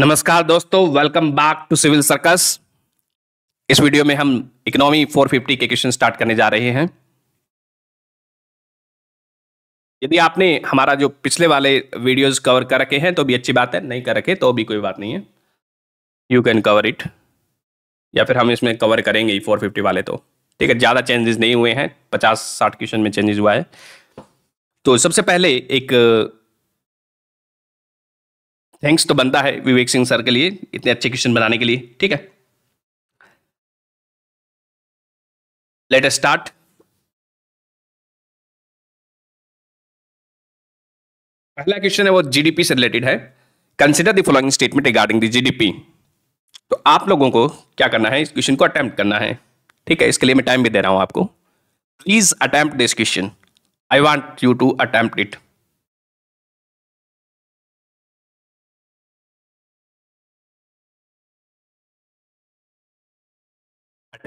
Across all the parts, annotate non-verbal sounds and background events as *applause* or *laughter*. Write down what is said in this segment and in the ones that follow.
नमस्कार दोस्तों welcome back to Civil Circus इस वीडियो में हम इकोनॉमी 450 के क्वेश्चन स्टार्ट करने जा रहे हैं यदि आपने हमारा जो पिछले वाले वीडियोस कवर कर रखे हैं तो भी अच्छी बात है नहीं कर रखे तो भी कोई बात नहीं है यू कैन कवर इट या फिर हम इसमें कवर करेंगे फोर 450 वाले तो ठीक है ज़्यादा चेंजेस नहीं हुए हैं पचास साठ क्वेश्चन में चेंजेस हुआ है तो सबसे पहले एक थैंक्स तो बनता है विवेक सिंह सर के लिए इतने अच्छे क्वेश्चन बनाने के लिए ठीक है लेट स्टार्ट पहला क्वेश्चन है वो जीडीपी से रिलेटेड है consider the following statement regarding the GDP तो आप लोगों को क्या करना है इस क्वेश्चन को अटैम्प्ट करना है ठीक है इसके लिए मैं टाइम भी दे रहा हूं आपको please attempt this question I want you to attempt it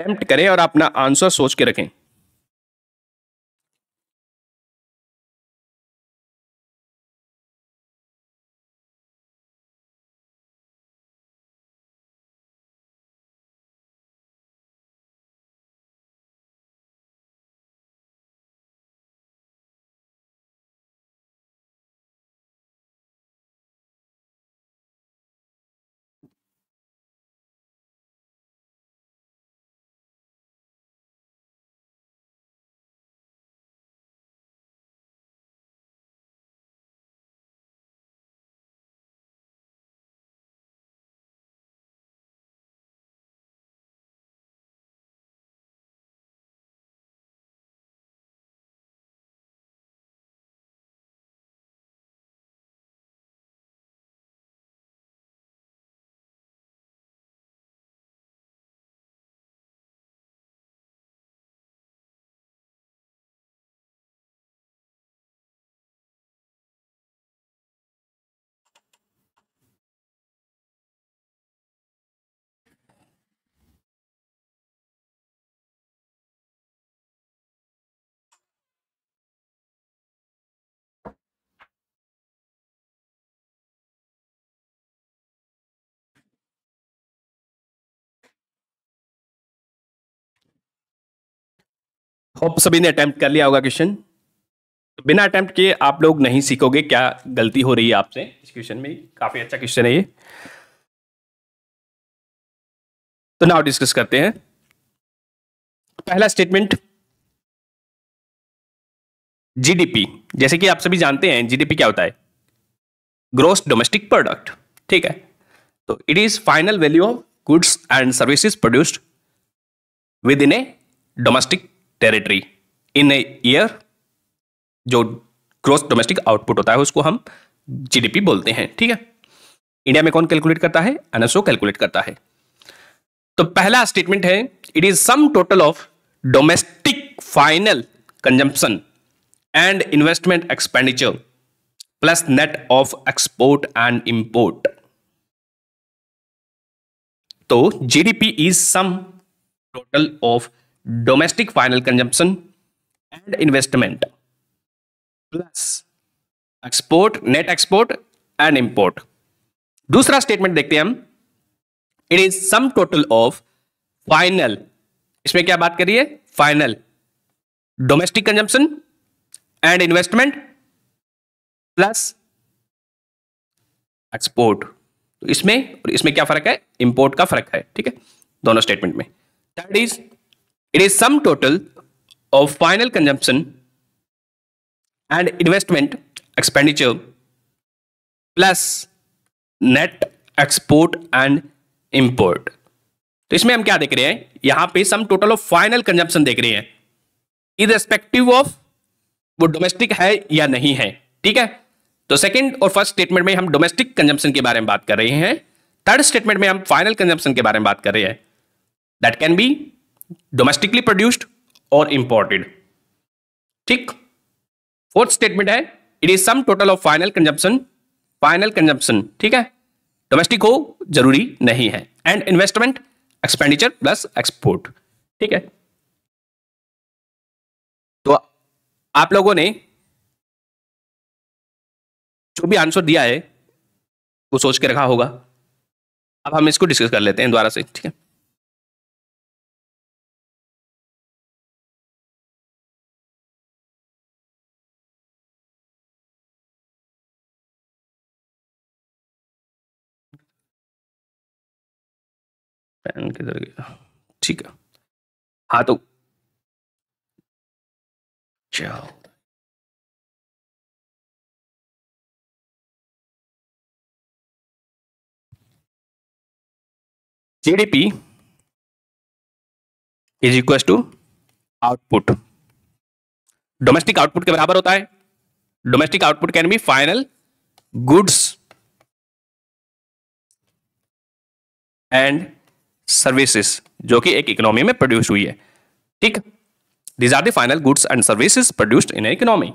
attempt करें और अपना आंसर सोच के रखें होप सभी ने अटेम्प्ट कर लिया होगा क्वेश्चन तो बिना अटेम्प्ट किए आप लोग नहीं सीखोगे क्या गलती हो रही है आपसे इस क्वेश्चन में काफ़ी अच्छा क्वेश्चन है ये तो नाउ डिस्कस करते हैं पहला स्टेटमेंट जीडीपी जैसे कि आप सभी जानते हैं जीडीपी क्या होता है ग्रोस डोमेस्टिक प्रोडक्ट ठीक है तो it is final value of goods and services produced within a domestic territory in a year जो ग्रोस डोमेस्टिक आउटपुट होता है उसको हम जीडीपी बोलते हैं ठीक है इंडिया में कौन कैलकुलेट करता है एनएसओ कैलकुलेट करता है तो पहला स्टेटमेंट है it is sum total of domestic final consumption and investment expenditure plus net of export and import तो GDP is sum total of domestic final consumption and investment plus export net export and import दूसरा statement देखते हैं हम it is sum total of final इसमें क्या बात करिए final domestic consumption and investment plus export तो इसमें इसमें क्या फर्क है इंपोर्ट का फर्क है ठीक है दोनों स्टेटमेंट में third is it is sum total of final consumption and investment expenditure plus net export and import तो इसमें हम क्या देख रहे हैं यहां पे sum total of final consumption देख रहे हैं इज रेस्पेक्टिव ऑफ वो डोमेस्टिक है या नहीं है ठीक है तो सेकंड और फर्स्ट स्टेटमेंट में हम डोमेस्टिक कंजम्पन के बारे में बात कर रहे हैं थर्ड स्टेटमेंट में हम फाइनल कंजप्शन के बारे में बात कर रहे हैं that can be domestically produced और इंपोर्टेड ठीक फोर्थ स्टेटमेंट है it is sum total of final consumption final consumption ठीक है डोमेस्टिक हो जरूरी नहीं है and investment expenditure plus export ठीक है तो आप लोगों ने जो भी आंसर दिया है वो सोच के रखा होगा अब हम इसको डिस्कस कर लेते हैं द्वारा से ठीक है पेन किधर गया ठीक है हाँ तो चलो GDP is equal to output domestic output के बराबर होता है domestic output can be final goods and services जो कि एक इकोनॉमी में प्रोड्यूस हुई है ठीक these are the final goods and services produced in economy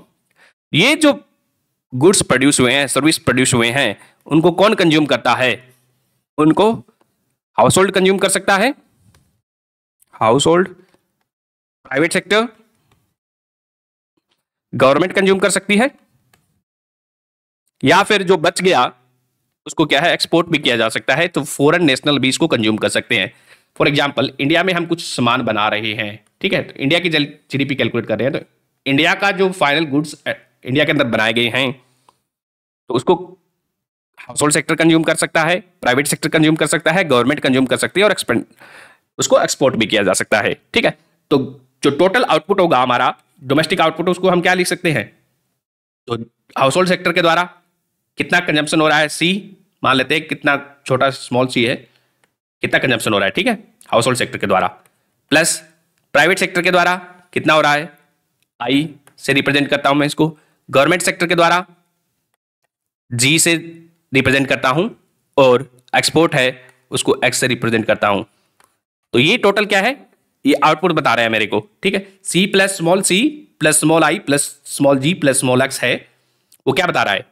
ये जो गुड्स प्रोड्यूस हुए हैं सर्विस प्रोड्यूस हुए हैं उनको कौन कंज्यूम करता है उनको हाउस होल्ड कंज्यूम कर सकता है household private sector government consume कर सकती है या फिर जो बच गया उसको क्या है एक्सपोर्ट भी किया जा सकता है तो फॉरन नेशनल भी इसको कंज्यूम कर सकते हैं फॉर एग्जाम्पल इंडिया में हम कुछ सामान बना रहे हैं ठीक है तो इंडिया की जी कैलकुलेट कर रहे हैं तो इंडिया का जो फाइनल गुड्स इंडिया के अंदर बनाए गए हैं तो उसको हाउस होल्ड सेक्टर कंज्यूम कर सकता है प्राइवेट सेक्टर कंज्यूम कर सकता है गवर्नमेंट कंज्यूम कर सकती है और एक्सपेंड उसको एक्सपोर्ट भी किया जा सकता है ठीक है तो जो टोटल आउटपुट होगा हमारा डोमेस्टिक आउटपुट उसको हम क्या लिख सकते हैं तो हाउस होल्ड सेक्टर के द्वारा कितना कंजम्पशन हो रहा है सी मान लेते हैं कितना छोटा स्मॉल सी है कितना कंजम्पशन हो रहा है ठीक है हाउस होल्ड सेक्टर के द्वारा प्लस प्राइवेट सेक्टर के द्वारा कितना हो रहा है आई से रिप्रेजेंट करता हूं मैं इसको गवर्नमेंट सेक्टर के द्वारा जी से रिप्रेजेंट करता हूं और एक्सपोर्ट है उसको एक्स से रिप्रेजेंट करता हूं तो ये टोटल क्या है ये आउटपुट बता रहा है मेरे को ठीक है C plus small C plus small I plus small G plus small X है वो क्या बता रहा है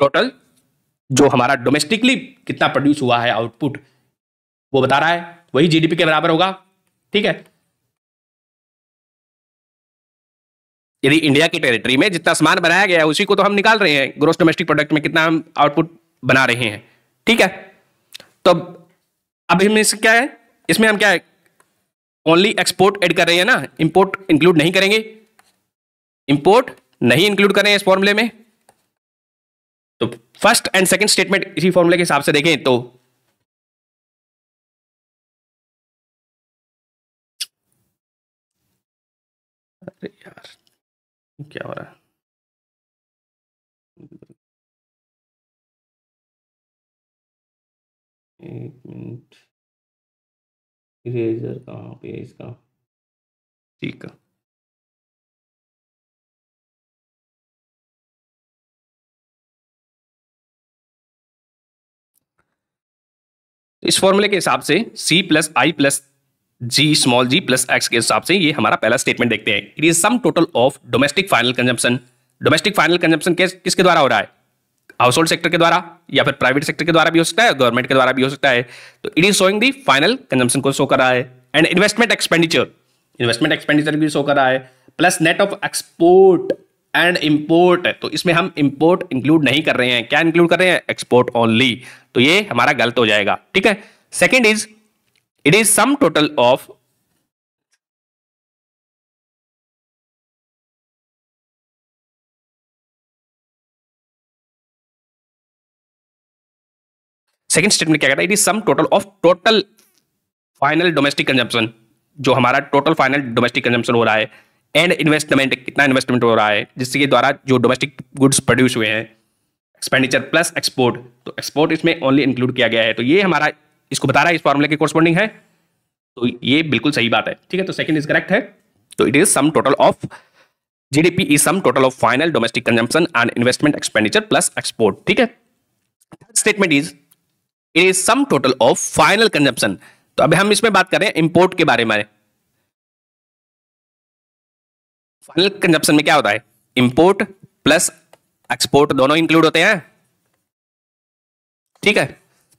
टोटल जो हमारा डोमेस्टिकली कितना प्रोड्यूस हुआ है आउटपुट वो बता रहा है वही जीडीपी के बराबर होगा ठीक है यदि इंडिया की टेरिटरी में जितना सामान बनाया गया है उसी को तो हम निकाल रहे हैं ग्रोस डोमेस्टिक प्रोडक्ट में कितना हम आउटपुट बना रहे हैं ठीक है तो अब इस क्या है इसमें हम क्या है ओनली एक्सपोर्ट एड कर रहे हैं ना इंपोर्ट इंक्लूड नहीं करेंगे इंपोर्ट नहीं इंक्लूड कर रहे हैं इस फॉर्मूले में फर्स्ट एंड सेकंड स्टेटमेंट इसी फॉर्मूले के हिसाब से देखें तो अरे यार क्या हो रहा है एक मिनट इरेजर कहाँ पे है इसका ठीक है इस फॉर्मूले के हिसाब से C plus I plus G small G plus X के हिसाब से ये हमारा पहला स्टेटमेंट देखते हैं it is sum total of domestic final consumption domestic final consumption किसके द्वारा हो रहा है हाउस होल्ड सेक्टर के द्वारा या फिर प्राइवेट सेक्टर के द्वारा भी हो सकता है गवर्नमेंट के द्वारा भी हो सकता है तो it is showing the final consumption को शो कर रहा है and investment expenditure investment expenditure भी शो कर रहा है plus net of export and import तो इसमें हम इम्पोर्ट इंक्लूड नहीं कर रहे हैं क्या इंक्लूड कर रहे हैं एक्सपोर्ट ओनली तो ये हमारा गलत हो जाएगा ठीक है second is it is sum total of second statement क्या कहता है it is sum total of total final domestic consumption जो हमारा टोटल फाइनल डोमेस्टिक कंजम्पशन हो रहा है एंड इन्वेस्टमेंट कितना इन्वेस्टमेंट हो रहा है जिसके द्वारा जो डोमेस्टिक गुड्स प्रोड्यूस हुए हैं एक्सपेंडिचर प्लस एक्सपोर्ट तो एक्सपोर्ट इसमें ओनली इंक्लूड किया गया है तो ये हमारा इसको बता रहा है इस फॉर्मूले के कोरस्पॉन्डिंग है तो ये बिल्कुल सही बात है ठीक है तो सेकंड इज करेक्ट है तो it is sum total of GDP is sum total of final domestic consumption and investment expenditure plus export ठीक है third statement is it is sum total of final consumption तो अभी हम इसमें बात कर रहे हैं इंपोर्ट के बारे में फाइनल कंजप्शन में क्या होता है इंपोर्ट प्लस एक्सपोर्ट दोनों इंक्लूड होते हैं ठीक है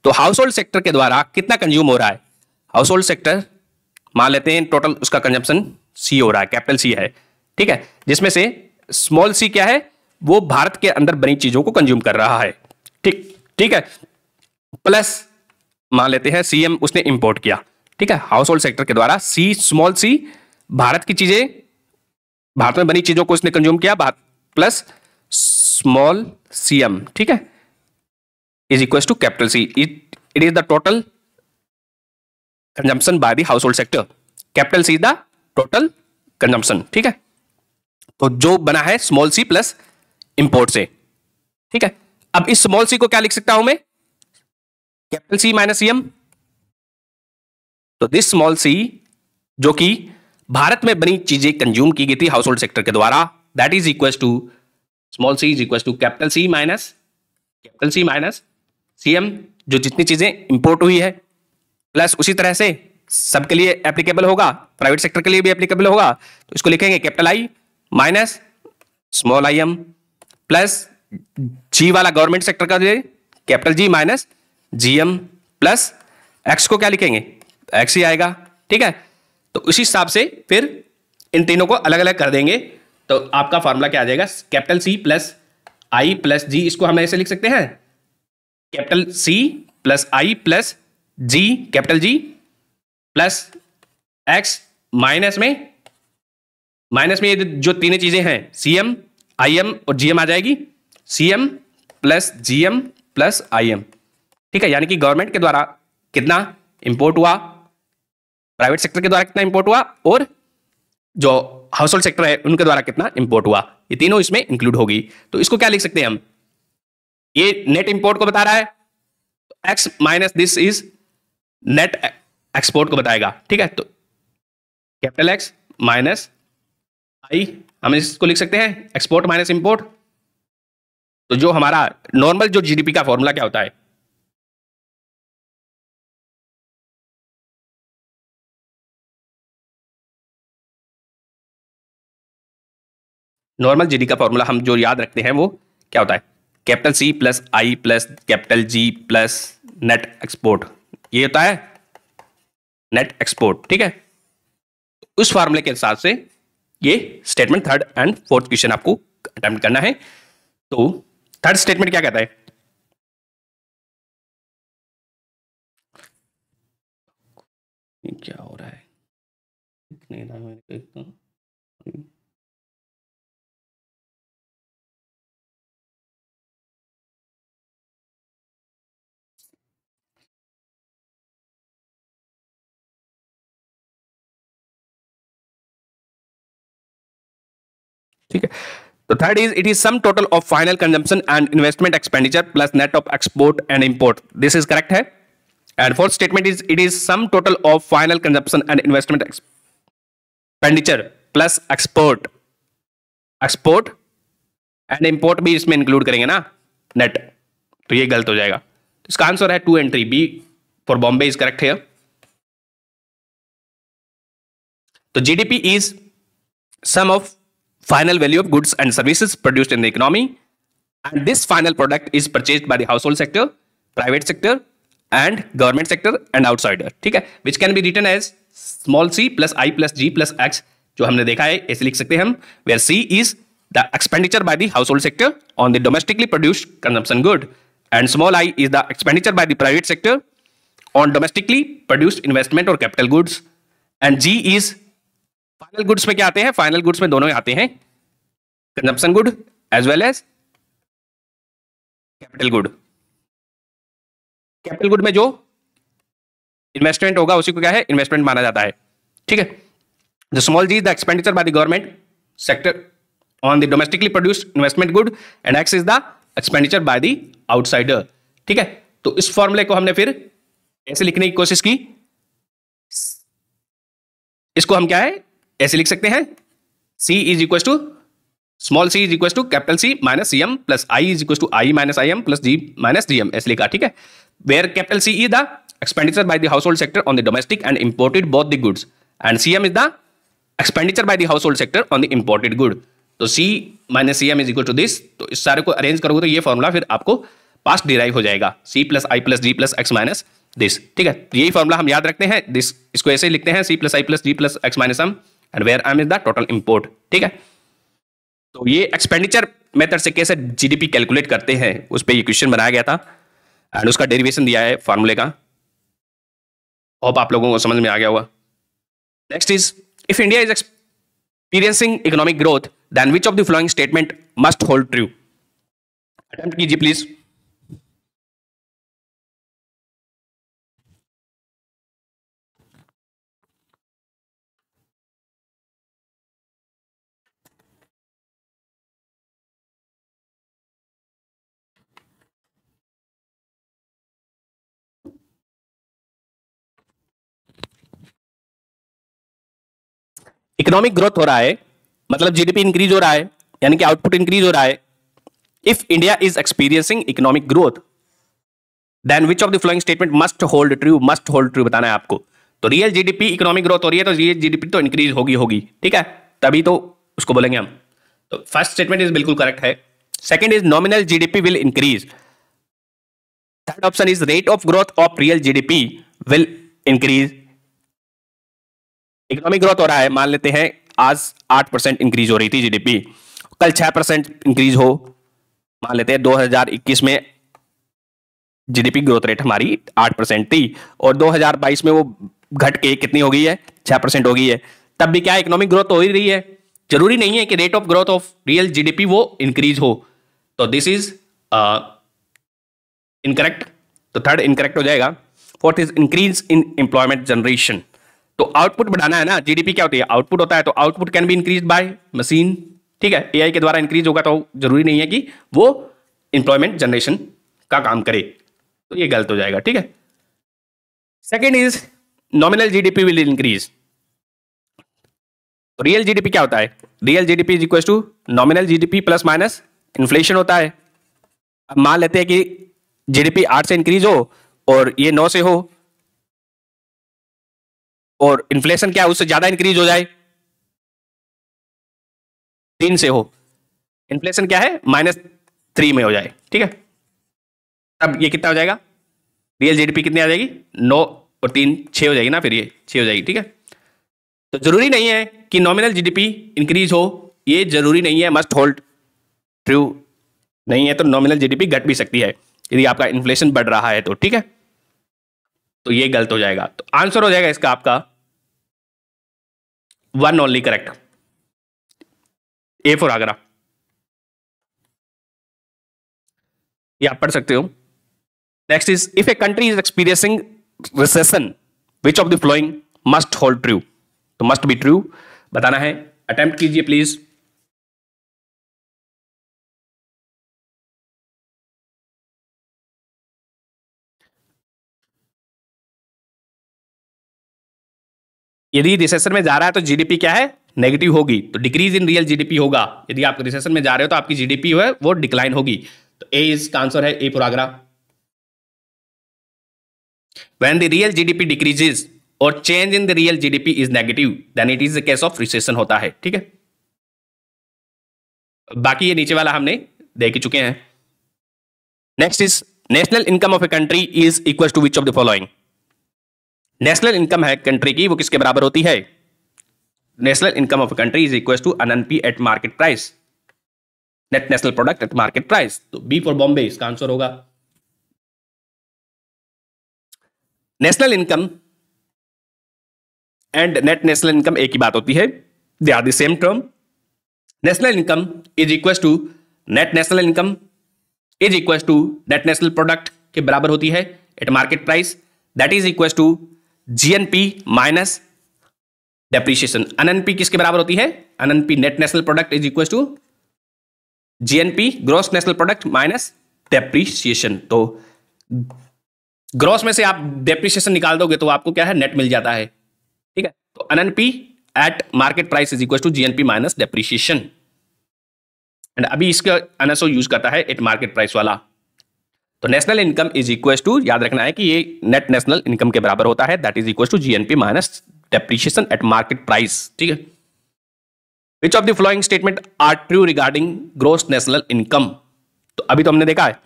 तो हाउस होल्ड सेक्टर के द्वारा कितना कंज्यूम हो रहा है हाउस होल्ड सेक्टर मान लेते हैं टोटल उसका कंजप्शन सी हो रहा है कैपिटल सी है ठीक है जिसमें से स्मॉल सी क्या है वो भारत के अंदर बनी चीजों को कंज्यूम कर रहा है ठीक ठीक है प्लस मान लेते हैं सीएम उसने इंपोर्ट किया ठीक है हाउस होल्ड सेक्टर के द्वारा सी स्मॉल सी भारत की चीजें भारत में बनी चीजों को इसने कंज्यूम किया भारत प्लस स्मॉल सीएम ठीक है is equal to capital C it is the total consumption by the household sector capital C the total consumption ठीक है तो जो बना है स्मॉल सी प्लस इंपोर्ट से ठीक है अब इस स्मॉल सी को क्या लिख सकता हूं मैं कैपिटल सी माइनस सीएम तो दिस स्मॉल सी जो कि भारत में बनी चीजें कंज्यूम की गई थी हाउस होल्ड सेक्टर के द्वारा that is equal to small C is equal to capital C minus capital C minus C M जो जितनी चीजें इंपोर्ट हुई है प्लस उसी तरह से सबके लिए एप्लीकेबल होगा प्राइवेट सेक्टर के लिए भी एप्लीकेबल होगा तो इसको लिखेंगे capital I minus small I M plus G वाला गवर्नमेंट सेक्टर का capital G minus G M plus X को क्या लिखेंगे एक्स ही आएगा ठीक है तो उसी हिसाब से फिर इन तीनों को अलग अलग कर देंगे तो आपका फॉर्मूला क्या आ जाएगा capital C plus I plus G इसको हम ऐसे लिख सकते हैं capital C plus I plus G capital G plus X minus में माइनस में ये जो तीनों चीज़ें हैं सी एम आई एम और जी एम आ जाएगी C M plus G M plus I M ठीक है यानी कि गवर्नमेंट के द्वारा कितना इंपोर्ट हुआ प्राइवेट सेक्टर के द्वारा कितना इंपोर्ट हुआ और जो हाउस होल्ड सेक्टर है उनके द्वारा कितना इंपोर्ट हुआ ये तीनों इसमें इंक्लूड होगी तो इसको क्या लिख सकते हैं हम ये नेट इंपोर्ट को बता रहा है X minus this is net export को बताएगा ठीक है तो कैपिटल एक्स माइनस आई हम इसको लिख सकते हैं एक्सपोर्ट माइनस इंपोर्ट तो जो हमारा नॉर्मल जो जीडीपी का फॉर्मूला क्या होता है नॉर्मल जीडी का फॉर्मूला हम जो याद रखते हैं वो क्या होता है capital C plus I plus capital G plus net export ये होता है नेट एक्सपोर्ट ठीक है उस फॉर्मूले के हिसाब से ये statement third and fourth question आपको अटेम्प्ट करना है तो थर्ड स्टेटमेंट क्या कहता है क्या हो रहा है ठीक है तो third is it is sum total of final consumption and investment expenditure plus net of export and import this is correct है and fourth statement is it is sum total of final consumption and investment expenditure plus export export and import भी इसमें include करेंगे ना net तो ये गलत हो जाएगा तो इसका आंसर है two and three B for Bombay is correct है तो GDP is sum of final value of goods and services produced in the economy. And this final product is purchased by the household sector, private sector, and government sector and outsider. Okay, which can be written as small c plus i plus g plus x which we have seen. where c is the expenditure by the household sector on the domestically produced consumption good and small i is the expenditure by the private sector on domestically produced investment or capital goods and g is final goods में क्या आते हैं final goods में दोनों आते हैं consumption good as well as capital good capital good में जो इन्वेस्टमेंट होगा उसी को क्या है इन्वेस्टमेंट माना जाता है ठीक है the small G the expenditure by the government sector on the domestically produced investment good and X is the expenditure by the outsider ठीक है तो इस फॉर्मूले को हमने फिर ऐसे लिखने की कोशिश की इसको हम क्या है ऐसे लिख सकते हैं C is equal to small C is equal to capital C minus C M plus I is equal to I minus I M plus G minus G M ऐसे लिखा ठीक है where capital C is the expenditure by the household sector on the domestic and imported both the goods and C M is the expenditure by the household sector on the imported good तो C minus C M is equal to this तो इस सारे को arrange करोगे तो ये formula फिर आपको पास डिराइव हो जाएगा C plus I plus G plus X minus this ठीक है तो यही फॉर्मूला हम याद रखते हैं दिस इसको ऐसे लिखते हैं C plus I plus G plus X minus M and where M mean the total import ठीक है तो ये एक्सपेंडिचर मेथड से कैसे जीडीपी कैलकुलेट करते हैं उस पर क्वेश्चन बनाया गया था एंड उसका डेरिवेशन दिया है फार्मूले का होप आप लोगों को समझ में आ गया होगा next is if India is experiencing economic growth then which of the following statement must hold true attempt कीजिए प्लीज़ इकोनॉमिक ग्रोथ हो रहा है मतलब जीडीपी इंक्रीज हो रहा है यानी कि आउटपुट इंक्रीज हो रहा है if India is experiencing economic growth then which of the following statement must hold true must hold true बताना है आपको तो रियल जीडीपी इकोनॉमिक ग्रोथ हो रही है तो रियल जीडीपी तो इंक्रीज होगी होगी ठीक है तभी तो उसको बोलेंगे हम तो फर्स्ट स्टेटमेंट इज बिल्कुल करेक्ट है second is nominal GDP will increase third option is rate of growth of real GDP will increase economic growth हो रहा है मान लेते हैं आज आठ परसेंट इंक्रीज हो रही थी जीडीपी कल छह परसेंट इंक्रीज हो मान लेते हैं 2021 में जीडीपी ग्रोथ रेट हमारी आठ परसेंट थी और 2022 में वो घट के कितनी हो गई है छह परसेंट हो गई है तब भी क्या इकोनॉमिक ग्रोथ हो ही रही है जरूरी नहीं है कि rate of growth of real GDP वो इंक्रीज हो तो दिस इज इनकरेक्ट तो थर्ड इनकरेक्ट हो जाएगा fourth is increase in employment generation तो आउटपुट बढ़ाना है ना जीडीपी क्या होती है आउटपुट होता है तो output can be increase by machine ठीक है एआई के द्वारा इंक्रीज होगा तो जरूरी नहीं है कि वो इंप्लॉयमेंट जनरेशन का काम करे तो ये गलत हो जाएगा ठीक है second is nominal GDP will increase real GDP क्या होता है real GDP is equal to nominal GDP plus minus inflation होता है अब मान लेते हैं कि जीडीपी आठ से इंक्रीज हो और ये नौ से हो और इन्फ्लेशन क्या है उससे ज्यादा इंक्रीज हो जाए तीन से हो इन्फ्लेशन क्या है माइनस थ्री में हो जाए ठीक है अब ये कितना हो जाएगा रियल जीडीपी कितनी आ जाएगी नौ और तीन छः हो जाएगी ना फिर ये छः हो जाएगी ठीक है तो जरूरी नहीं है कि नॉमिनल जीडीपी इंक्रीज हो ये जरूरी नहीं है मस्ट होल्ड ट्रू नहीं है तो नॉमिनल जीडीपी घट भी सकती है यदि आपका इन्फ्लेशन बढ़ रहा है तो ठीक है तो ये गलत हो जाएगा तो आंसर हो जाएगा इसका आपका one only correct A for Agra ये आप पढ़ सकते हो next is if a country is experiencing recession which of the following must hold true तो मस्ट बी ट्रू बताना है अटेम्प्ट कीजिए प्लीज यदि रिसेशन में जा रहा है तो जीडीपी क्या है नेगेटिव होगी तो डिक्रीज इन रियल जीडीपी होगा यदि आप रिसेशन में जा रहे हो तो आपकी जीडीपी है वो डिक्लाइन होगी तो ए का आंसर है ए पुरागरा when the real gdp decreases और change in the real GDP is negative then it is the case of recession होता है ठीक है बाकी ये नीचे वाला हमने देख चुके हैं next is national income of a country is equal to which of the following national income है कंट्री की वो किसके बराबर होती है national income of country is equal to NNP at market price net national product at market price तो B for Bombay इसका answer होगा national income and net national income एक ही बात होती है they are the same term national income is equal to net national income is equal to net national product के बराबर होती है at market price that is equal to GNP minus depreciation NNP किसके बराबर होती है NNP net national product is equal to GNP gross national product minus depreciation तो gross में से आप डेप्रिशिएशन निकाल दोगे तो आपको क्या है नेट मिल जाता है ठीक है तो NNP at market price is equal to GNP minus depreciation and अभी इसका अनएसओ यूज करता है एट मार्केट प्राइस वाला तो national income is equal to याद रखना है कि ये नेट नेशनल इनकम के बराबर होता है that is equal to GNP minus depreciation at market price ठीक है which of the following statement are true regarding gross national income तो अभी तो हमने देखा है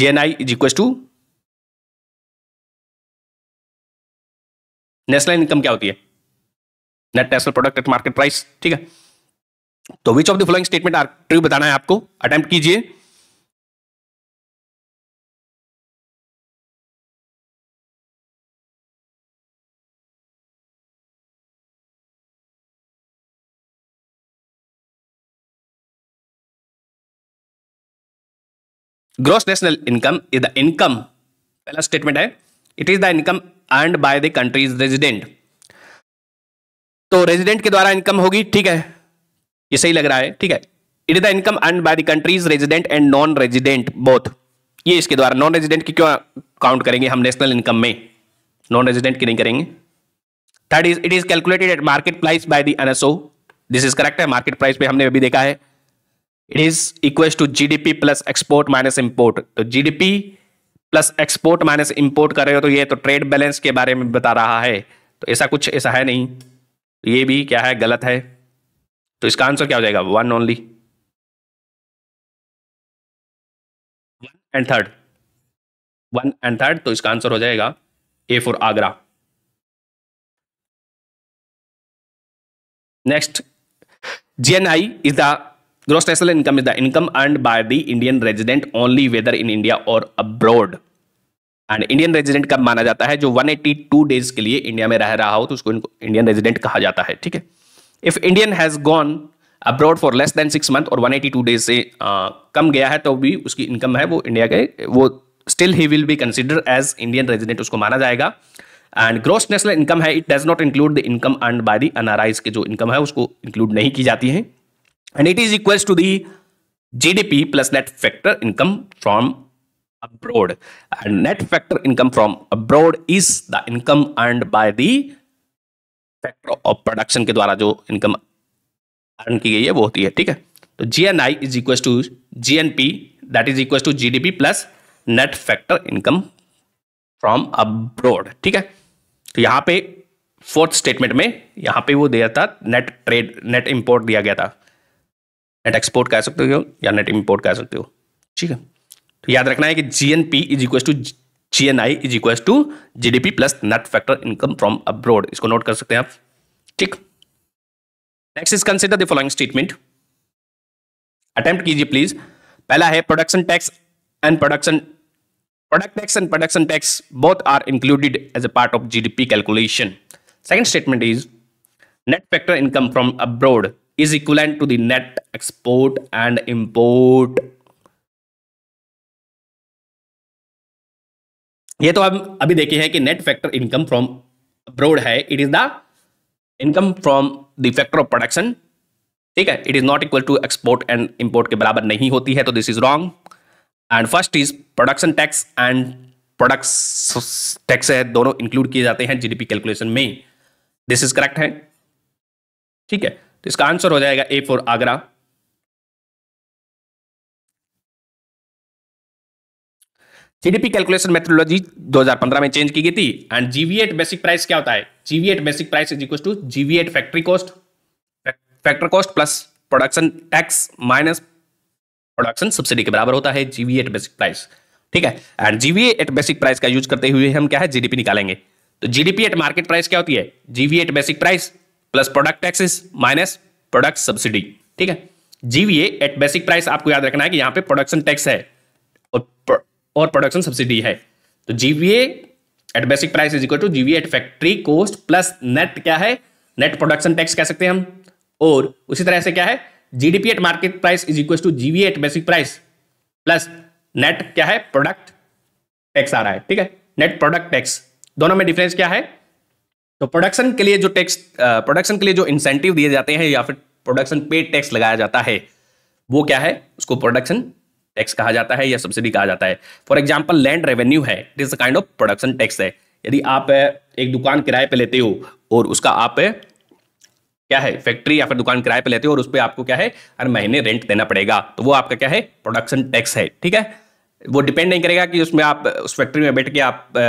GNI is equal to national income क्या होती है net national product at market price ठीक है तो which of the following statement are true बताना है आपको अटेम्प्ट कीजिए gross national income is the income पहला स्टेटमेंट है it is the income earn by the country's resident तो रेजिडेंट के द्वारा इनकम होगी ठीक है ये सही लग रहा है ठीक है it is the income earn by the country's resident and non resident both ये इसके द्वारा नॉन रेजिडेंट की क्यों काउंट करेंगे हम नेशनल इनकम में नॉन रेजिडेंट की नहीं करेंगे third is it is calculated at market price by the NSO this is correct है मार्केट प्राइस पे हमने अभी देखा है it to equals to GDP plus export minus import तो GDP plus export minus import कर रहे हो तो ये तो ट्रेड बैलेंस के बारे में बता रहा है तो ऐसा कुछ ऐसा है नहीं तो ये भी क्या है गलत है तो इसका आंसर क्या हो जाएगा one only one and third one and third तो इसका आंसर हो जाएगा A for Agra next GNI is the Gross टैक्सल income is the income earn by the Indian resident only whether in India और अब्रॉड एंड इंडियन रेजिडेंट कब माना जाता है जो 182 डेज के लिए इंडिया में रह रहा हो तो उसको इंडियन रेजिडेंट कहा जाता है ठीक है if Indian has gone abroad for less than six month और 182 डेज से आ, कम गया है तो भी उसकी इनकम है वो इंडिया के वो still he will be consider as Indian resident उसको माना जाएगा एंड ग्रोस नेशनल इनकम है it does not include the income earn by the अनाराइज के जो इनकम है उसको इंक्लूड नहीं की जाती है and it is equals to the GDP plus net factor income from abroad. And net factor income from abroad is the income earned by the factor of production के द्वारा जो इनकम अर्न की गई है वो होती है ठीक है तो G N I is equal to G N P that is equal to G D P plus net factor income from abroad ठीक है तो यहाँ पे फोर्थ स्टेटमेंट में यहाँ पे वो दिया था नेट ट्रेड नेट इंपोर्ट दिया गया था नेट एक्सपोर्ट कह सकते हो या नेट इम्पोर्ट कह सकते हो ठीक है तो याद रखना है कि G N P is equal to G N I is equal to G D P plus net factor income from abroad इसको नोट कर सकते हैं आप ठीक next is consider the following statement attempt कीजिए प्लीज पहला है production tax and production and production tax both are included as a part of G D P calculation second statement is net factor income from abroad is equivalent to the net export and import ये तो हम अभी देखे हैं कि net factor income from abroad है it is the income from the factor of production ठीक है it is not equal to export and import के बराबर नहीं होती है तो this is wrong and first is production tax and product tax है दोनों इंक्लूड किए जाते हैं जीडीपी कैलकुलेशन में दिस इज करेक्ट है ठीक है तो इसका आंसर हो जाएगा A for Agra GDP calculation methodology 2015 में चेंज की गई थी एंड जीवीएट बेसिक प्राइस क्या होता है GVA at basic price is equal to GVA at factory cost factor cost plus production tax minus production subsidy के बराबर होता है जीवीएट बेसिक प्राइस ठीक है and GVA at basic price का यूज करते हुए हम क्या है जीडीपी निकालेंगे तो जीडीपी एट मार्केट प्राइस क्या होती है GVA at basic price plus product taxes minus product subsidy ठीक है जीवीए एट बेसिक प्राइस आपको याद रखना है कि यहां पे प्रोडक्शन टैक्स है और और प्रोडक्शन सब्सिडी है तो GVA at basic price is equal to GVA at factory cost plus net क्या है नेट प्रोडक्शन टैक्स कह सकते हैं हम और उसी तरह से क्या है GDP at market price is equal to GVA at basic price plus net क्या है प्रोडक्ट टैक्स आ रहा है ठीक है नेट प्रोडक्ट टैक्स दोनों में डिफरेंस क्या है तो प्रोडक्शन के लिए जो टैक्स प्रोडक्शन के लिए जो इंसेंटिव दिए जाते हैं या फिर प्रोडक्शन पे टैक्स लगाया जाता है वो क्या है उसको प्रोडक्शन टैक्स कहा जाता है या सब्सिडी कहा जाता है फॉर एग्जाम्पल लैंड रेवेन्यू है it is a kind of production tax है यदि आप एक दुकान किराए पे लेते हो और उसका आप क्या है फैक्ट्री या फिर दुकान किराए पे लेते हो और उस पर आपको क्या है हर महीने रेंट देना पड़ेगा तो वो आपका क्या है प्रोडक्शन टैक्स है ठीक है वो डिपेंड नहीं करेगा कि उसमें आप उस फैक्ट्री में बैठ के आप आ,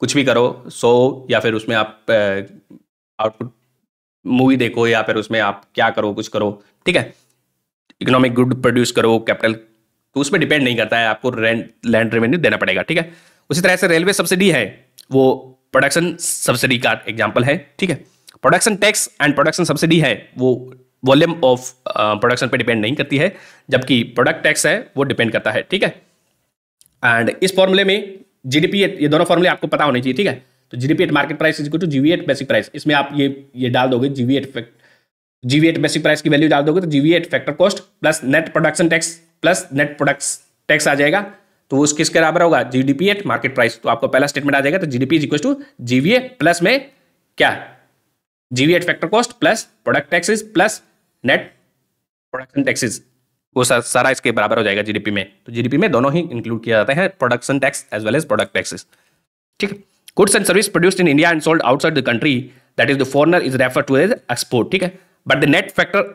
कुछ भी करो सो या फिर उसमें आप आउटपुट मूवी देखो या फिर उसमें आप क्या करो कुछ करो ठीक है इकोनॉमिक गुड प्रोड्यूस करो कैपिटल तो उसमें डिपेंड नहीं करता है आपको रेंट लैंड रेवेन्यू देना पड़ेगा ठीक है उसी तरह से रेलवे सब्सिडी है वो प्रोडक्शन सब्सिडी का एग्जाम्पल है ठीक है production tax and production subsidy है वो वॉल्यूम ऑफ प्रोडक्शन पर डिपेंड नहीं करती है जबकि प्रोडक्ट टैक्स है वो डिपेंड करता है ठीक है एंड इस फॉर्मूले में जीडीपी ये दोनों फॉर्मूले आपको पता होने चाहिए ठीक है तो GDP at market price is to GVA at basic price इसमें आप ये ये डाल दोगे GVA at GVA at basic price की वैल्यू डाल दोगे तो GVA at factor cost plus net production tax plus net product tax आ जाएगा तो वो किसके बराबर होगा जीडीपी एट मार्केट प्राइस तो आपको पहला स्टेटमेंट आ जाएगा तो GDP is equal to GVA plus में क्या GVA at factor cost plus product taxes plus net production taxes वो सारा इसके बराबर हो जाएगा जीडीपी में तो जीडीपी में दोनों ही इंक्लूड किया जाता है production tax as well as product taxes ठीक है goods and service produced in India and sold outside the country that is the foreigner is refer to as export ठीक है but the net factor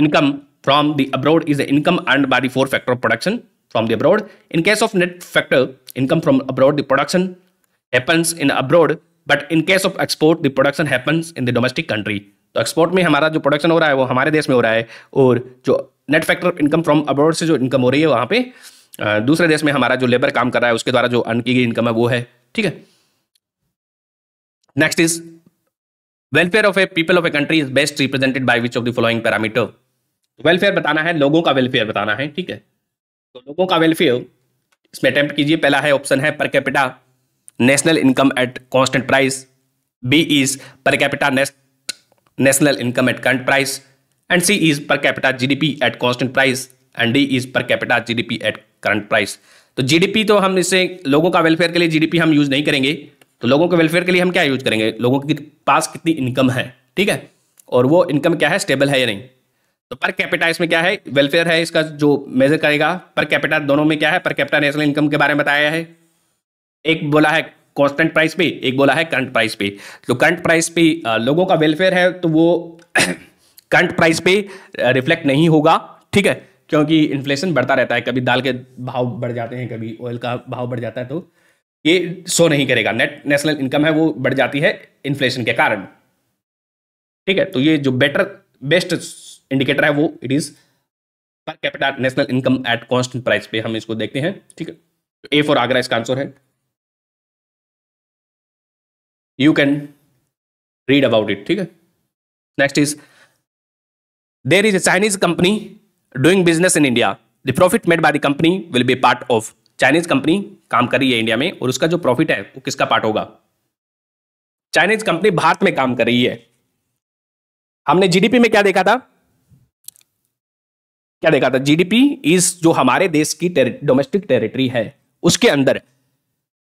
income from the abroad is the income earn by the four factor of production from the abroad in case of net factor income from abroad the production happens in abroad but in case of export the production happens in the domestic country तो export में हमारा जो production हो रहा है वो हमारे देश में हो रहा है और जो net factor income from abroad से जो इनकम हो रही है वहाँ पे दूसरे देश में हमारा जो लेबर काम कर रहा है उसके द्वारा जो अर्न की गई इनकम है वो है ठीक है next is welfare of a people of a country is best represented by which of the following parameter welfare बताना है लोगों का वेलफेयर बताना है ठीक है तो लोगों का वेलफेयर इसमें अटेम्प्ट कीजिए पहला है ऑप्शन है per capita national income at constant price B is per capita national income at current price capita G D P at constant price and D is per capita G D P at current price तो पी तो हम इसे लोगों का welfare के लिए P हम यूज़ नहीं करेंगे तो लोगों के वेलफेयर के लिए हम क्या यूज़ करेंगे लोगों के पास कितनी इनकम है ठीक है और वो इनकम क्या है स्टेबल है या नहीं तो पर कैपिटा इसमें क्या है वेलफेयर है इसका जो मेजर करेगा पर कैपिटा दोनों में क्या है पर कैपिटा नेशनल इनकम के बारे में बताया है एक बोला है कॉन्स्टेंट प्राइस पे एक बोला है करंट प्राइस पे तो करंट प्राइस पे लोगों का वेलफेयर है तो वो करंट प्राइस पे रिफ्लेक्ट नहीं होगा ठीक है क्योंकि इन्फ्लेशन बढ़ता रहता है कभी दाल के भाव बढ़ जाते हैं कभी ऑयल का भाव बढ़ जाता है तो ये शो नहीं करेगा नेट नेशनल इनकम है वो बढ़ जाती है इन्फ्लेशन के कारण ठीक है तो ये जो बेटर बेस्ट इंडिकेटर है वो it is per capital national income at constant price पे हम इसको देखते हैं ठीक है तो ए फॉर आगरा इसका आंसर है you can read about it ठीक है next is there is a Chinese company doing business in India. The profit made by the company will be part of Chinese company काम कर रही है इंडिया में और उसका जो प्रॉफिट है वो किसका पार्ट होगा चाइनीज कंपनी भारत में काम कर रही है हमने जीडीपी में क्या देखा था क्या देखा था जीडीपी इज जो हमारे देश की डोमेस्टिक टेरिटरी है उसके अंदर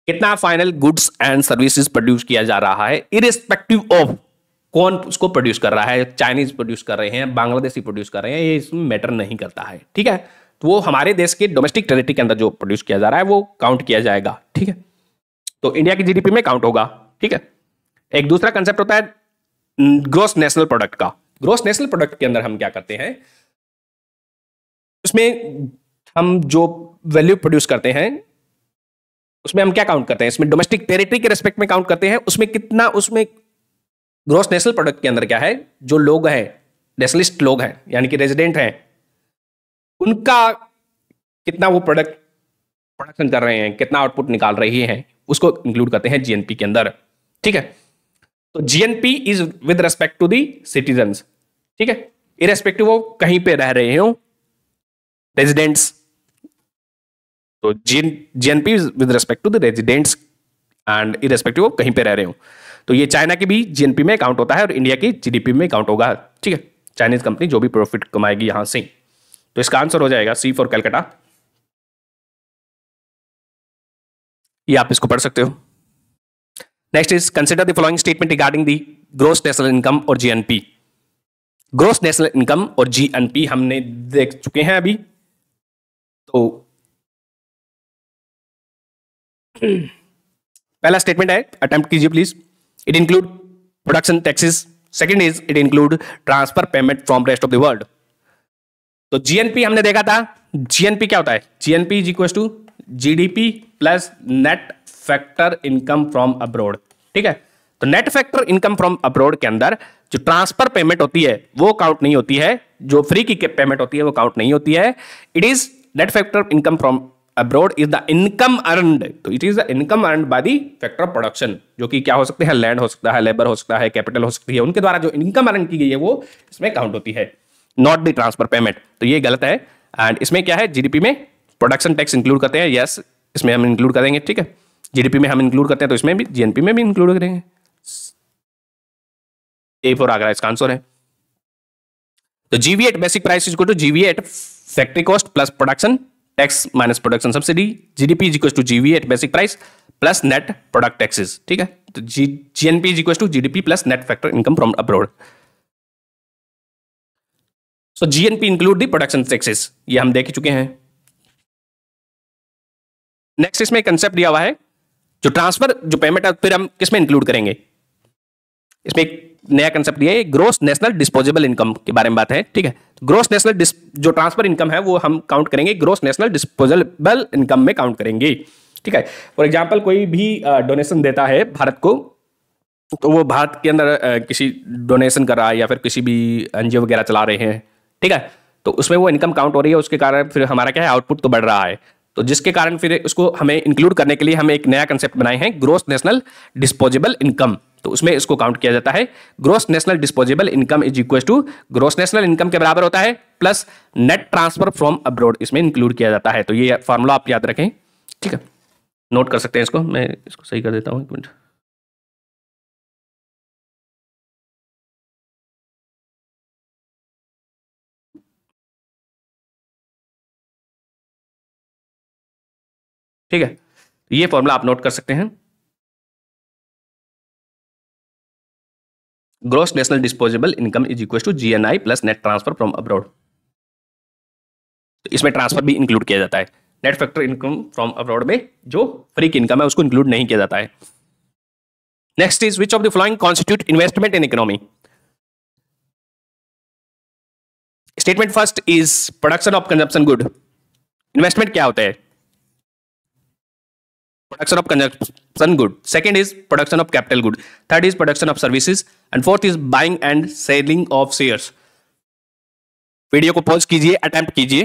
कितना final goods and services produce किया जा रहा है इरेस्पेक्टिव ऑफ कौन उसको प्रोड्यूस कर रहा है चाइनीज प्रोड्यूस कर रहे हैं बांग्लादेशी प्रोड्यूस कर रहे हैं ये इसमें मैटर नहीं करता है ठीक है तो वो हमारे देश के डोमेस्टिक टेरिटरी के अंदर जो प्रोड्यूस किया जा रहा है वो काउंट किया जाएगा ठीक है तो इंडिया की जीडीपी में काउंट होगा ठीक है एक दूसरा कंसेप्ट होता है ग्रोस नेशनल प्रोडक्ट का ग्रोस नेशनल प्रोडक्ट के अंदर हम क्या करते हैं उसमें हम जो वैल्यू प्रोड्यूस करते हैं उसमें हम क्या काउंट करते हैं इसमें डोमेस्टिक टेरिटरी के रेस्पेक्ट में काउंट करते हैं उसमें कितना उसमें ग्रॉस नेशनल प्रोडक्ट के अंदर क्या है जो लोग हैं नेशनलिस्ट लोग हैं यानी कि रेजिडेंट हैं उनका कितना वो प्रोडक्ट प्रोडक्शन कर रहे हैं कितना आउटपुट निकाल रही हैं उसको इंक्लूड करते हैं जीएनपी के अंदर ठीक है तो GNP is with respect to the citizen ठीक है इरेस्पेक्टिव ऑफ कहीं पे रह रहे हो रेजिडेंट्स तो GNP with respect to the residents and irrespective वो कहीं पे रह रहे हो तो ये चाइना के भी जीएनपी में अकाउंट होता है और इंडिया की जीडीपी में अकाउंट होगा ठीक है चाइनीज कंपनी जो भी प्रॉफिट कमाएगी यहां से तो इसका आंसर हो जाएगा सी फॉर कैलकाटा ये आप इसको पढ़ सकते हो next is consider the following statement regarding the gross national income और जीएनपी ग्रोस नेशनल इनकम और जीएनपी हमने देख चुके हैं अभी तो *clears throat* पहला स्टेटमेंट है अटेम्प्ट कीजिए please It include production taxes. Second is it include transfer payment from rest of the world. तो जीएनपी हमने देखा था जीएनपी क्या होता है GNP is equal to GDP plus net factor income from abroad ठीक है तो net factor income from abroad के अंदर जो ट्रांसफर पेमेंट होती है वो काउंट नहीं होती है जो फ्री की पेमेंट होती है वो काउंट नहीं होती है it is net factor income from abroad is the income earned तो it is the income earned by the factor of production जो कि क्या हो सकते हैं लैंड हो सकता है लेबर हो सकता है कैपिटल हो सकती है उनके द्वारा जो इनकम अर्न की गई है वो इसमें काउंट होती है नॉट द ट्रांसफर पेमेंट तो ये गलत है एंड इसमें क्या है जीडीपी में प्रोडक्शन टैक्स इंक्लूड करते हैं यस yes, इसमें हम इंक्लूड करेंगे ठीक है जीडीपी में हम इंक्लूड करते हैं तो इसमें भी जीएनपी में भी इंक्लूड करेंगे ए फोर आगरा इसका आंसर है तो GVA at basic price is to GVA at factory cost plus production tax minus production subsidy GDP is equal to GVA at basic price plus net product taxes ठीक है तो G GNP equal to GDP plus net factor income from abroad so GNP include the production taxes ये हम देख चुके हैं next इसमें concept दिया हुआ है जो ट्रांसफर जो पेमेंट है फिर हम किसमें इंक्लूड करेंगे इसमें एक नया कंसेप्ट ये ग्रोस नेशनल डिस्पोजेबल इनकम के बारे में बात है ठीक है ग्रोस नेशनल जो ट्रांसफर इनकम है वो हम काउंट करेंगे ग्रोस नेशनल डिस्पोजेबल इनकम में काउंट करेंगे ठीक है फॉर एग्जाम्पल कोई भी डोनेशन देता है भारत को तो वो भारत के अंदर किसी डोनेशन कर रहा है या फिर किसी भी एन वगैरह चला रहे हैं ठीक है तो उसमें वो इनकम काउंट हो रही है उसके कारण फिर हमारा क्या है आउटपुट तो बढ़ रहा है तो जिसके कारण फिर उसको हमें इंक्लूड करने के लिए हम एक नया कंसेप्ट बनाए हैं ग्रोस नेशनल डिस्पोजेबल इनकम तो उसमें इसको काउंट किया जाता है gross national disposable income is equal to gross national income के बराबर होता है plus net transfer from abroad इसमें इंक्लूड किया जाता है तो ये फॉर्मूला आप याद रखें ठीक है नोट कर सकते हैं इसको मैं इसको सही कर देता हूँ एक मिनट ठीक है ये फॉर्मूला आप नोट कर सकते हैं disposable income is equal to G N I plus net transfer from abroad तो इसमें ट्रांसफर भी इंक्लूड किया जाता है net factor income from abroad में जो फ्री की इनकम है उसको इंक्लूड नहीं किया जाता है next is which of the following constitute investment in economy statement first is production of consumption good investment क्या होता है production of consumption good second is production of capital good third is production of services and fourth is buying and selling of shares video को pause कीजिए attempt कीजिए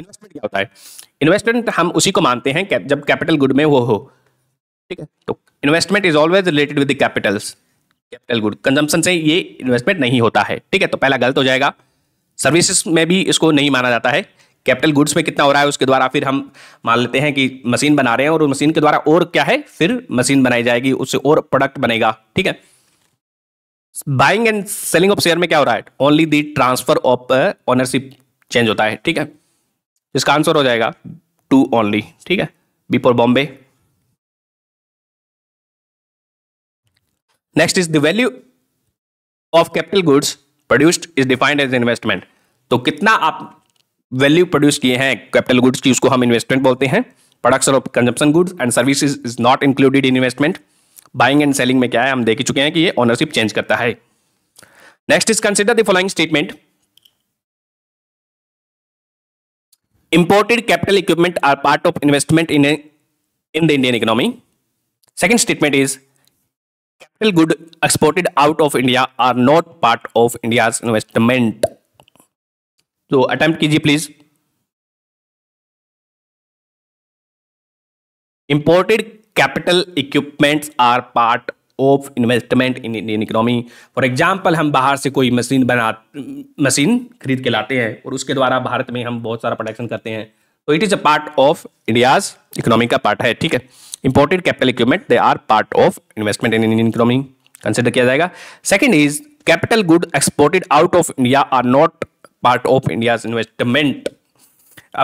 investment क्या होता है investment हम उसी को मानते हैं जब कैपिटल गुड में वो हो ठीक है तो investment is always related with the capitals capital good consumption से ये इन्वेस्टमेंट नहीं होता है ठीक है तो पहला गलत हो जाएगा सर्विसेज में भी इसको नहीं माना जाता है कैपिटल गुड्स में कितना हो रहा है उसके द्वारा फिर हम मान लेते हैं कि मशीन बना रहे हैं और मशीन के द्वारा और क्या है फिर मशीन बनाई जाएगी उससे और प्रोडक्ट बनेगा ठीक है buying and selling of share में क्या हो रहा है only the transfer of ownership change होता है ठीक है इसका आंसर हो जाएगा टू ओनली ठीक है before Bombay next is the value of capital goods produced is defined as investment तो कितना आप वैल्यू प्रोड्यूस किए हैं कैपिटल गुड्स की उसको हम इन्वेस्टमेंट बोलते हैं production of consumption goods and service is not included in investment buying and selling में क्या है हम देख चुके हैं कि ये ओनरशिप चेंज करता है next is consider the following statement imported capital equipment are part of investment in in the Indian economy second statement is Capital goods exported out of India are not part of India's investment. तो attempt कीजिए please imported capital equipment are part of investment in Indian economy for example हम बाहर से कोई machine बना machine खरीद के लाते हैं और उसके द्वारा भारत में हम बहुत सारा प्रोडक्शन करते हैं तो it is a part of India's economy का पार्ट है ठीक है imported capital equipment they are part of investment in Indian economy consider किया जाएगा second is capital good exported out of India are not part of India investment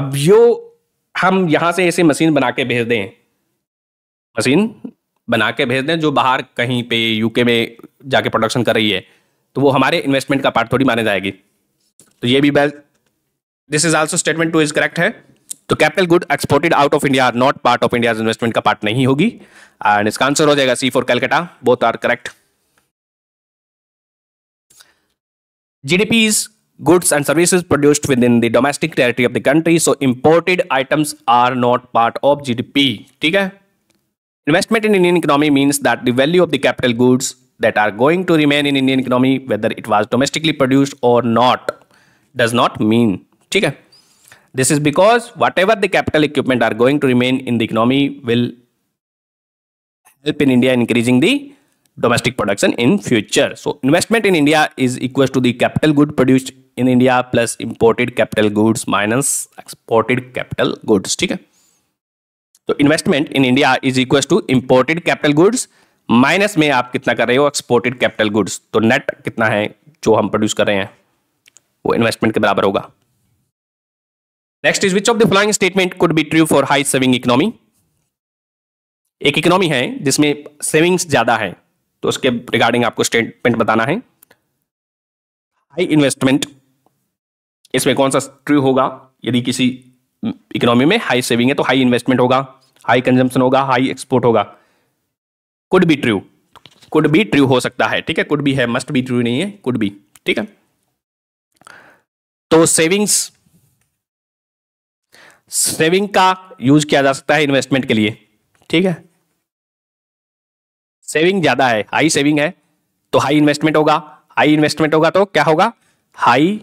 अब यो हम यहां से ऐसे मशीन बना के भेज दें मशीन बना के भेज दें जो बाहर कहीं पे यूके में जाके प्रोडक्शन कर रही है तो वो हमारे इन्वेस्टमेंट का पार्ट थोड़ी माने जाएगी तो ये भी this is also statement two is correct है तो capital good exported out of India are not part of India investment का पार्ट नहीं होगी एंड इसका आंसर हो जाएगा C for Calcutta both are correct GDP is goods and services produced within the domestic territory of the country so imported items are not part of GDP ठीक है investment in Indian economy means that the value of the capital goods that are going to remain in Indian economy whether it was domestically produced और not does not mean ठीक है This is because whatever the capital equipment are going to remain in the economy will help in India increasing the domestic production in future. So investment in India is equals to the capital good produced in India plus imported capital goods minus exported capital goods. theek hai तो investment in India is equal to imported capital goods minus में आप कितना कर रहे हो exported capital goods तो net कितना है जो हम प्रोड्यूस कर रहे हैं वो इन्वेस्टमेंट के बराबर होगा next is which of the following statement could be true for high saving economy एक इकोनॉमी है जिसमें सेविंग्स ज्यादा है तो उसके रिगार्डिंग आपको स्टेटमेंट बताना है हाई इन्वेस्टमेंट इसमें कौन सा ट्रू होगा यदि किसी इकोनॉमी में हाई सेविंग है तो हाई इन्वेस्टमेंट होगा हाई कंजम्पशन होगा हाई एक्सपोर्ट होगा could be true could be true हो सकता है ठीक है कुड बी है मस्ट बी ट्रू नहीं है कुड बी ठीक है तो सेविंग्स सेविंग का यूज किया जा सकता है इन्वेस्टमेंट के लिए ठीक है सेविंग ज्यादा है हाई सेविंग है तो हाई इन्वेस्टमेंट होगा हाई इन्वेस्टमेंट होगा तो क्या होगा हाई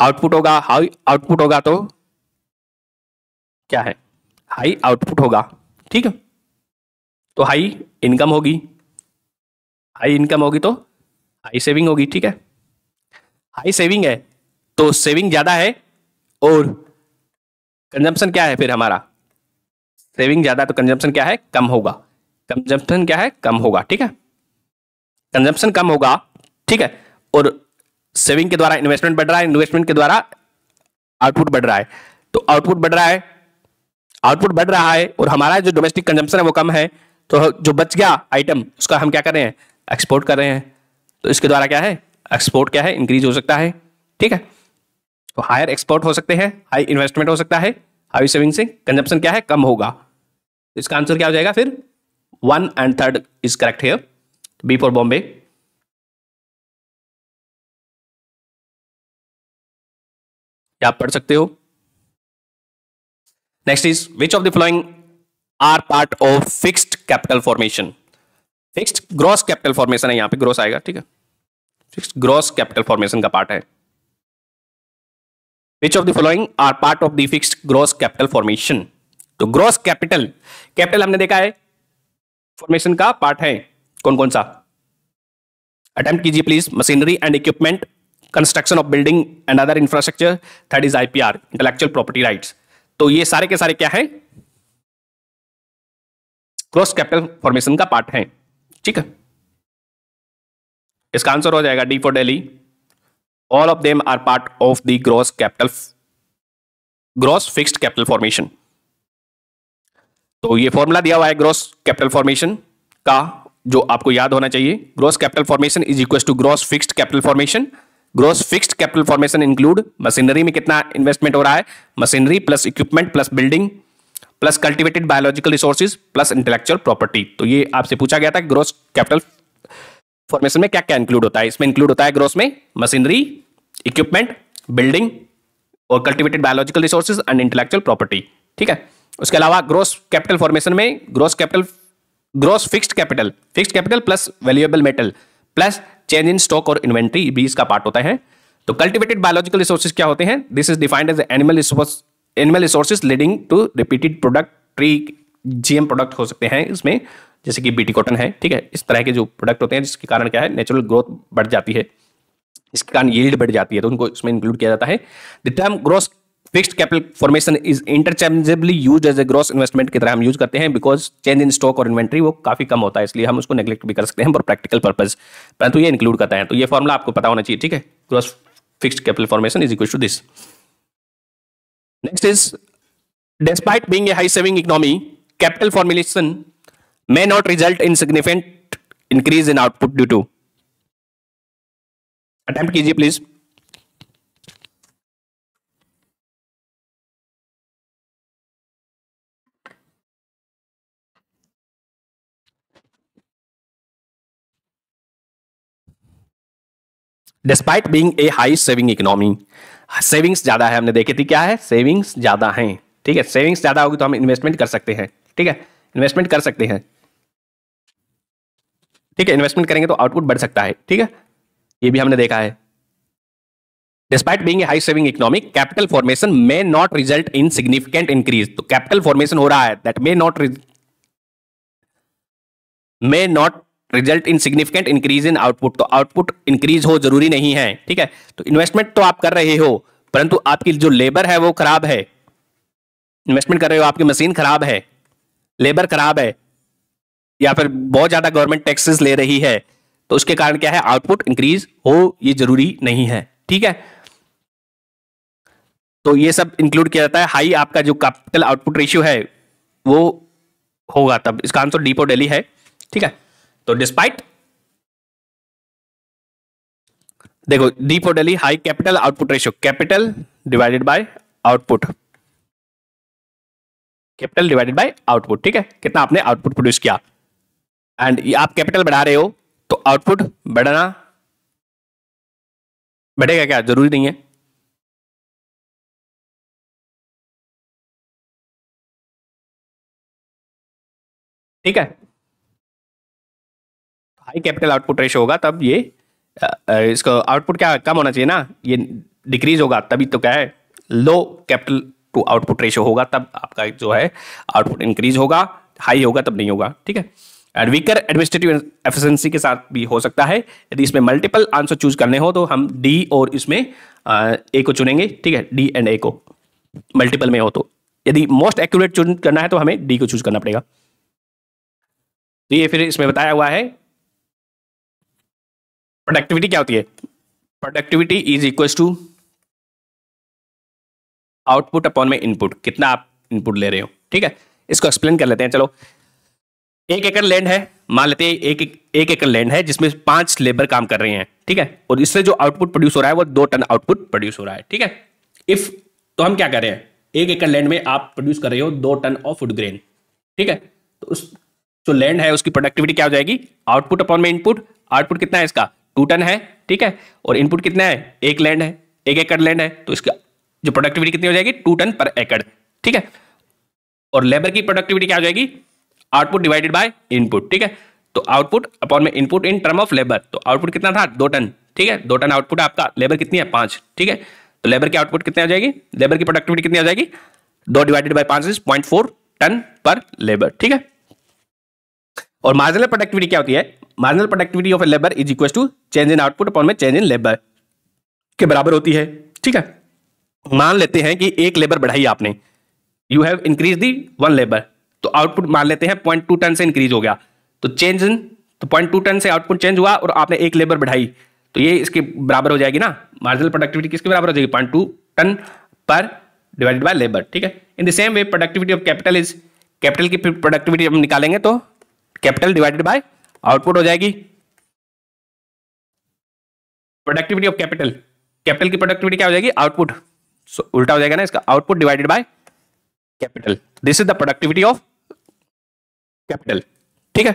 आउटपुट होगा हाई आउटपुट होगा तो क्या है हाई आउटपुट होगा ठीक है तो हाई इनकम होगी हाई इनकम होगी तो हाई सेविंग होगी ठीक है हाई सेविंग है तो सेविंग ज्यादा है और कंजम्पशन क्या है फिर हमारा सेविंग ज़्यादा तो कंजम्पशन क्या है कम होगा कंजम्पशन क्या है कम होगा ठीक है कंजम्पशन कम होगा ठीक है और सेविंग के द्वारा इन्वेस्टमेंट बढ़ रहा है इन्वेस्टमेंट के द्वारा आउटपुट बढ़ रहा है तो आउटपुट बढ़ रहा है आउटपुट बढ़ रहा है और हमारा जो डोमेस्टिक कंजम्पशन है वो कम है तो जो बच गया आइटम उसका हम क्या कर रहे हैं एक्सपोर्ट कर रहे हैं तो इसके द्वारा क्या है एक्सपोर्ट क्या है इंक्रीज हो सकता है ठीक है तो हायर एक्सपोर्ट हो सकते हैं हाई इन्वेस्टमेंट हो सकता है हाई सेविंग से कंजप्शन क्या है कम होगा तो इसका आंसर क्या हो जाएगा फिर one and third is correct here B for Bombay आप पढ़ सकते हो next is which of the following are part of fixed capital formation fixed gross capital formation है यहां पे ग्रॉस आएगा ठीक है फिक्स्ड ग्रॉस कैपिटल फॉर्मेशन का पार्ट है which of the following are part of the fixed तो gross capital capital हमने देखा है फॉर्मेशन का पार्ट है कौन कौन सा अटेम्प्ट कीजिए please machinery and equipment construction of building and other infrastructure third is IPR intellectual property right तो ये सारे के सारे क्या है क्रॉस कैपिटल फॉर्मेशन का पार्ट है ठीक है इसका आंसर हो जाएगा D for Delhi all of them are part of the gross capital gross fixed capital formation तो ये फॉर्मूला दिया हुआ है ग्रॉस कैपिटल फॉर्मेशन का जो आपको याद होना चाहिए gross capital formation is equal to gross fixed capital formation gross fixed capital formation include machinery में कितना इन्वेस्टमेंट हो रहा है machinery plus equipment plus building plus cultivated biological resources plus intellectual property तो ये आपसे पूछा गया था ग्रॉस कैपिटल फॉर्मेशन में क्या क्या इंक्लूड होता है इसमें इंक्लूड होता है ग्रोस में मशीनरी इक्विपमेंट बिल्डिंग और cultivated biological resources and intellectual property ठीक है उसके अलावा ग्रोस कैपिटल फॉर्मेशन में gross capital gross fixed capital fixed capital plus valuable metal plus change in stock और इन्वेंट्री भी इसका पार्ट होता है तो कल्टिवेटेड बायोलॉजिकल रिसोर्सेज क्या होते हैं this is defined as animal resource animal resources leading to repeated product tree GM product हो सकते हैं इसमें जैसे कि बीटी कॉटन है ठीक है इस तरह के जो प्रोडक्ट होते हैं जिसके कारण क्या है नेचुरल ग्रोथ बढ़ जाती है इसके कारण यील्ड बढ़ जाती है तो उनको इसमें इंक्लूड किया जाता है the term gross fixed capital formation is interchangeably use as a gross investment की तरह हम यूज करते हैं बिकॉज चेंज इन स्टॉक और इन्वेंट्री वो काफी कम होता है इसलिए हम उसको नेग्लेक्ट भी कर सकते हैं फॉर प्रैक्टिकल पर्पज परंतु ये इंक्लूड करता है तो ये फॉर्मला आपको पता होना चाहिए ठीक है gross fixed capital formation is equal to this next is despite being a high saving economy capital formulation may not result in significant increase in output due to attempt कीजिए please despite being a high saving economy savings ज्यादा है हमने देखी थी क्या है savings ज्यादा हैं ठीक है सेविंग्स ज्यादा होगी तो हम इन्वेस्टमेंट कर सकते हैं ठीक है इन्वेस्टमेंट कर सकते हैं ठीक है इन्वेस्टमेंट करेंगे तो आउटपुट बढ़ सकता है ठीक है ये भी हमने देखा है despite being high saving economic capital formation may not result in significant increase तो कैपिटल फॉर्मेशन हो रहा है that may not may not result in significant increase in output तो आउटपुट इंक्रीज हो जरूरी नहीं है ठीक है तो इन्वेस्टमेंट तो आप कर रहे हो परंतु आपकी जो लेबर है वो खराब है इन्वेस्टमेंट कर रहे हो आपकी मशीन खराब है लेबर खराब है या फिर बहुत ज्यादा गवर्नमेंट टैक्सेस ले रही है तो उसके कारण क्या है आउटपुट इंक्रीज हो ये जरूरी नहीं है ठीक है तो ये सब इंक्लूड किया जाता है हाई आपका जो कैपिटल आउटपुट रेशियो है वो होगा तब इसका आंसर डीपो डेली है ठीक है तो डिस्पाइट देखो डीपो डेली high capital output ratio capital divided by output capital divided by output ठीक है कितना आपने आउटपुट प्रोड्यूस किया एंड आप कैपिटल बढ़ा रहे हो तो आउटपुट बढ़ना बढ़ेगा क्या जरूरी नहीं है ठीक है हाई कैपिटल आउटपुट रेशो होगा तब ये इसको आउटपुट क्या कम होना चाहिए ना ये डिक्रीज होगा तभी तो क्या है low capital to output ratio होगा तब आपका जो है आउटपुट इंक्रीज होगा हाई होगा तब नहीं होगा ठीक है वीकर एडमिनिस्ट्रेटिव एफिशिएंसी के साथ भी हो सकता है यदि इसमें मल्टीपल आंसर चूज करने हो तो हम डी और इसमें ए को चुनेंगे ठीक है डी एंड ए को मल्टीपल में हो तो यदि मोस्ट एक्यूरेट चूज करना है तो हमें डी को चूज करना पड़ेगा तो ये फिर इसमें बताया हुआ है प्रोडक्टिविटी क्या होती है productivity is equal to output upon में इनपुट कितना आप इनपुट ले रहे हो ठीक है इसको एक्सप्लेन कर लेते हैं चलो एक एकड़ लैंड है मान लेते हैं एक एक एकड़ लैंड है जिसमें पांच लेबर काम कर रहे हैं ठीक है और इससे जो आउटपुट प्रोड्यूस हो रहा है वो दो टन आउटपुट प्रोड्यूस हो रहा है ठीक है इफ तो हम क्या कर रहे हैं एक एकड़ लैंड में आप प्रोड्यूस कर रहे हो दो टन ऑफ फूड ग्रेन ठीक है तो उस जो लैंड है उसकी प्रोडक्टिविटी क्या हो जाएगी आउटपुट अपॉन में इनपुट आउटपुट कितना है इसका टू टन है ठीक है और इनपुट कितना है एक लैंड है एक एकड़ लैंड है तो इसका जो प्रोडक्टिविटी कितनी हो जाएगी टू टन पर एकड़ ठीक है और लेबर की प्रोडक्टिविटी क्या हो जाएगी आउटपुट डिवाइडेड बाय इनपुट ठीक है तो आउटपुट अपॉन में input in term of labour तो आउटपुट कितना था दो टन ठीक है दो टन आउटपुट आपका लेबर कितनी है पांच ठीक है तो लेबर की आउटपुट कितनी आ जाएगी लेबर की प्रोडक्टिविटी कितनी आ जाएगी दो डिवाइडेड बाई पांच पॉइंट फोर टन पर लेबर ठीक है और मार्जिनल प्रोडक्टिविटी क्या होती है marginal productivity of labour is equal to change in output upon में चेंज इन लेबर के बराबर होती है ठीक है मान लेते हैं कि एक लेबर बढ़ाई आपने you have increase the one labour तो आउटपुट मान लेते हैं पॉइंट टू टन से इंक्रीज हो गया तो चेंज इन तो पॉइंट टू टन से आउटपुट चेंज हुआ और आपने एक लेबर बढ़ाई तो ये इसके बराबर हो जाएगी ना मार्जिनल प्रोडक्टिविटी किसके बराबर हो जाएगी पॉइंट टू टन पर डिवाइडेड बाय लेबर ठीक है in the same way productivity of capital is capital की प्रोडक्टिविटी हम निकालेंगे तो कैपिटल डिवाइडेड बाय आउटपुट हो जाएगी प्रोडक्टिविटी ऑफ कैपिटल कैपिटल की प्रोडक्टिविटी क्या हो जाएगी आउटपुट so, उल्टा हो जाएगा ना इसका output divided by capital this is the productivity of capital ठीक है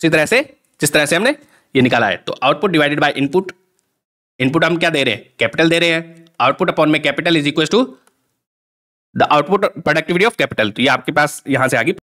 उसी तरह से जिस तरह से हमने ये निकाला है तो output divided by input input हम क्या दे रहे हैं कैपिटल दे रहे हैं आउटपुट अपॉन में capital is equal to the output productivity of capital तो ये आपके पास यहां से आगे